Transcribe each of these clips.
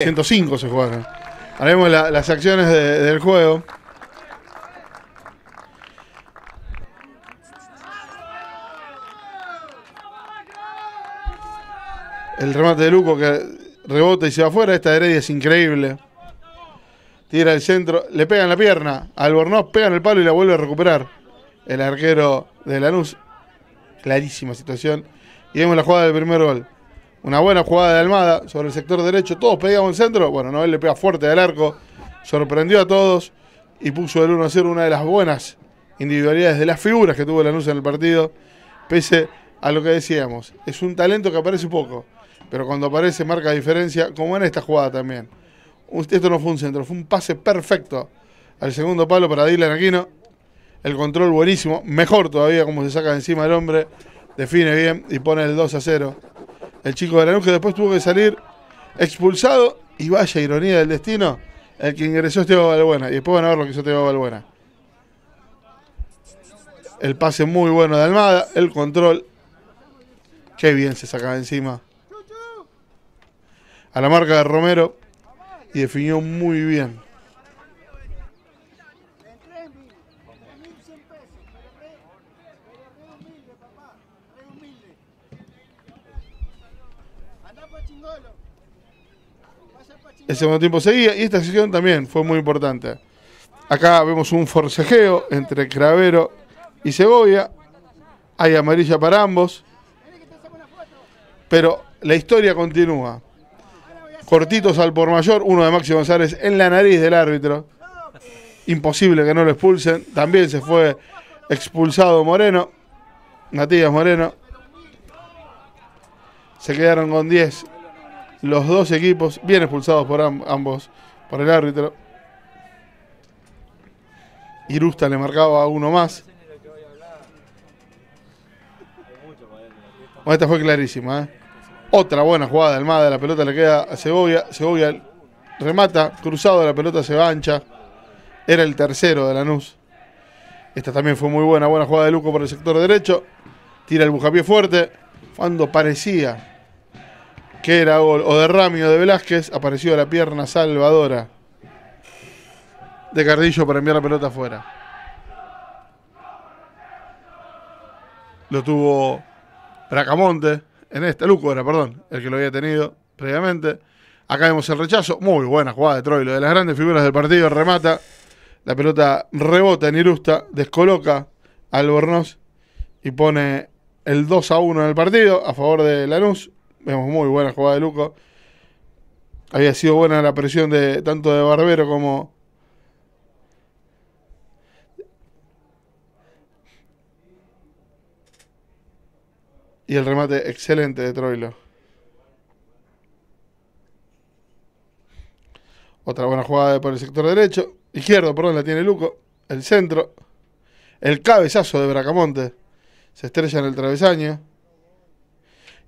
105 se jugaron. Haremos vemos las acciones del juego. El remate de Luco que rebota y se va afuera. Esta Heredia es increíble. Tira el centro, le pegan la pierna. Albornoz pega en el palo y la vuelve a recuperar. El arquero de Lanús. Clarísima situación. Y vemos la jugada del primer gol. Una buena jugada de Almada sobre el sector derecho. Todos pedíamos el centro. Bueno, Noel le pega fuerte al arco. Sorprendió a todos y puso el 1 a 0 una de las buenas individualidades de las figuras que tuvo Lanús en el partido. Pese a lo que decíamos, es un talento que aparece poco, pero cuando aparece marca diferencia, como en esta jugada también. Esto no fue un centro, fue un pase perfecto al segundo palo para Dylan Aquino. El control buenísimo, mejor todavía como se saca de encima el hombre, define bien y pone el 2 a 0 el chico de Lanús, que después tuvo que salir expulsado. Y vaya ironía del destino, el que ingresó Esteban Balbuena. Y después van a ver lo que hizo Esteban Balbuena. El pase muy bueno de Almada, el control. Qué bien se sacaba encima. A la marca de Romero y definió muy bien. El segundo tiempo seguía y esta sesión también fue muy importante. Acá vemos un forcejeo entre Cravero y Segovia. Hay amarilla para ambos. Pero la historia continúa. Cortitos al por mayor, uno de Maxi González en la nariz del árbitro. Imposible que no lo expulsen. También se fue expulsado Moreno, Matías Moreno. Se quedaron con 10 los dos equipos, bien expulsados por ambos, por el árbitro. Irusta le marcaba a uno más. esta fue clarísima. ¿eh? Otra buena jugada de Almada. La pelota le queda a Segovia. Segovia remata. Cruzado la pelota se va Era el tercero de Lanús. Esta también fue muy buena. Buena jugada de Luco por el sector derecho. Tira el bujapié fuerte cuando parecía que era gol o derramio de Velázquez, apareció la pierna salvadora de Cardillo para enviar la pelota afuera. Lo tuvo Bracamonte en esta, Luco era, perdón, el que lo había tenido previamente. Acá vemos el rechazo. Muy buena jugada de lo De las grandes figuras del partido, remata. La pelota rebota en Irusta, descoloca a Albornoz y pone el 2 a 1 en el partido a favor de Lanús. Vemos muy buena jugada de Luco. Había sido buena la presión de tanto de Barbero como. Y el remate excelente de Troilo. Otra buena jugada por el sector derecho. Izquierdo, perdón, la tiene Luco. El centro. El cabezazo de Bracamonte se estrella en el travesaño.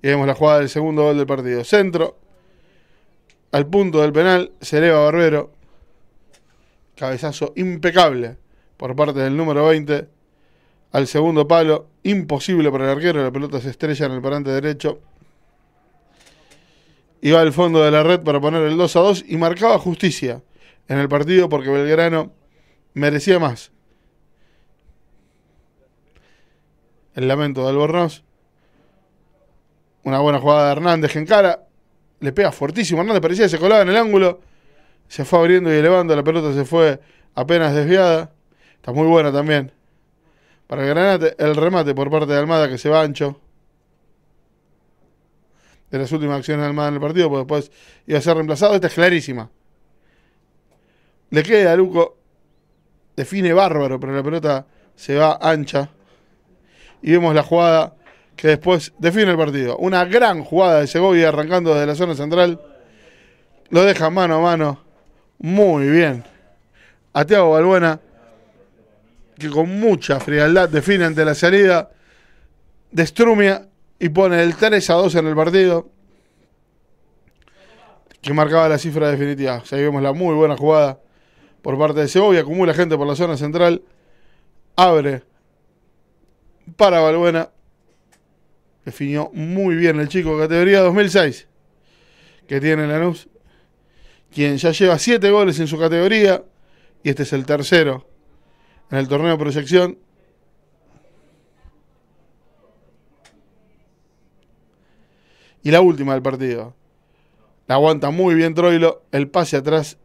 Y vemos la jugada del segundo gol del partido. Centro, al punto del penal, se eleva Barbero. Cabezazo impecable por parte del número 20. Al segundo palo, imposible para el arquero, la pelota se estrella en el parante derecho. Iba al fondo de la red para poner el 2 a 2 y marcaba justicia en el partido porque Belgrano merecía más. el lamento de Albornoz. Una buena jugada de Hernández en cara. Le pega fortísimo. Hernández parecía que se colaba en el ángulo. Se fue abriendo y elevando. La pelota se fue apenas desviada. Está muy buena también. Para el Granate, el remate por parte de Almada que se va ancho. De las últimas acciones de Almada en el partido, pues después iba a ser reemplazado. Esta es clarísima. Le queda a Luco. Define bárbaro, pero la pelota se va ancha y vemos la jugada que después define el partido. Una gran jugada de Segovia arrancando desde la zona central. Lo deja mano a mano. Muy bien. A Tiago Balbuena, que con mucha frialdad define ante la salida, destrumia y pone el 3 a 2 en el partido, que marcaba la cifra definitiva. O ahí vemos la muy buena jugada por parte de Segovia, acumula gente por la zona central, abre para Valbuena, Definió muy bien el chico, categoría 2006, que tiene luz. quien ya lleva 7 goles en su categoría, y este es el tercero en el torneo de proyección. Y la última del partido. La aguanta muy bien Troilo, el pase atrás